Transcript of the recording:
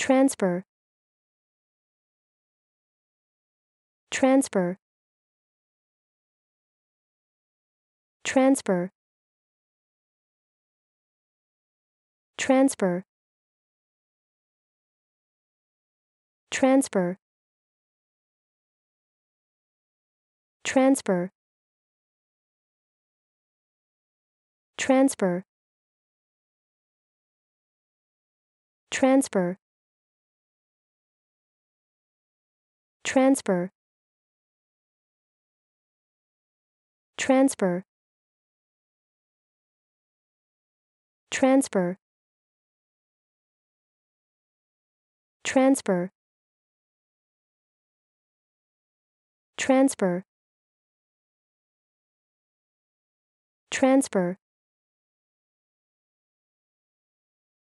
transfer transfer transfer transfer transfer transfer transfer transfer transfer transfer transfer transfer transfer transfer